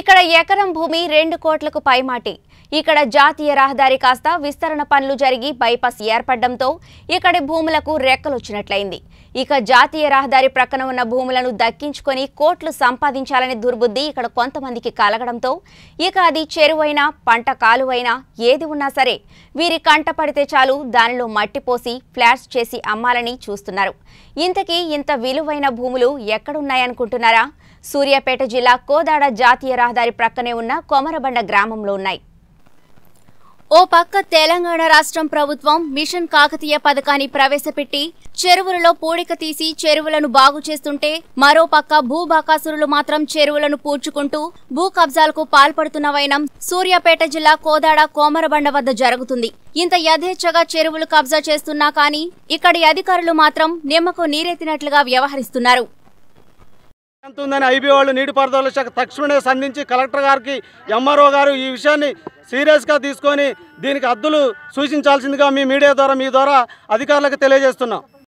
ఇక్కడ ఎకరం భూమి రెండు కోట్లకు పైమాటి ఇక్కడ జాతీయ రహదారి కాస్త విస్తరణ పనులు జరిగి బైపాస్ ఏర్పడడంతో ఇక్కడి భూములకు రెక్కలొచ్చినట్లయింది ఇక జాతీయ రహదారి ప్రక్కన ఉన్న భూములను దక్కించుకొని కోట్లు సంపాదించాలనే దుర్బుద్ధి ఇక్కడ కొంతమందికి కలగడంతో ఇక అది చెరువైనా పంట కాలువైనా ఏది ఉన్నా సరే వీరి కంట పడితే చాలు దానిలో మట్టిపోసి ఫ్లాట్స్ చేసి అమ్మాలని చూస్తున్నారు ఇంతకీ ఇంత విలువైన భూములు ఎక్కడున్నాయనుకుంటున్నారా సూర్యాపేట జిల్లా కోదాడ జాతీయ రహదారి ప్రక్కనే ఉన్న కొమరబండ గ్రామంలో ఉన్నాయి ఓ పక్క తెలంగాణ రాష్ట్రం ప్రభుత్వం మిషన్ కాకతీయ పథకాన్ని ప్రవేశపెట్టి చెరువులలో పూడిక తీసి చెరువులను బాగు చేస్తుంటే మరోపక్క భూబాకాసురులు మాత్రం చెరువులను పూడ్చుకుంటూ భూ కబ్జాలకు పాల్పడుతున్న వైనం సూర్యాపేట జిల్లా కోదాడ కోమరబండ వద్ద జరుగుతుంది ఇంత యథేచ్ఛగా చెరువులు కబ్జా చేస్తున్నా కానీ ఇక్కడి అధికారులు మాత్రం నిమ్మకు నీరెత్తినట్లుగా వ్యవహరిస్తున్నారు ఎంత ఉందని ఐబీ వాళ్ళు నీటిపారుదల శాఖ తక్షణమే సంధించి కలెక్టర్ గారికి ఎంఆర్ఓ గారు ఈ విషయాన్ని సీరియస్గా తీసుకొని దీనికి అద్దులు సూచించాల్సిందిగా మీ మీడియా ద్వారా మీ ద్వారా అధికారులకు తెలియజేస్తున్నాం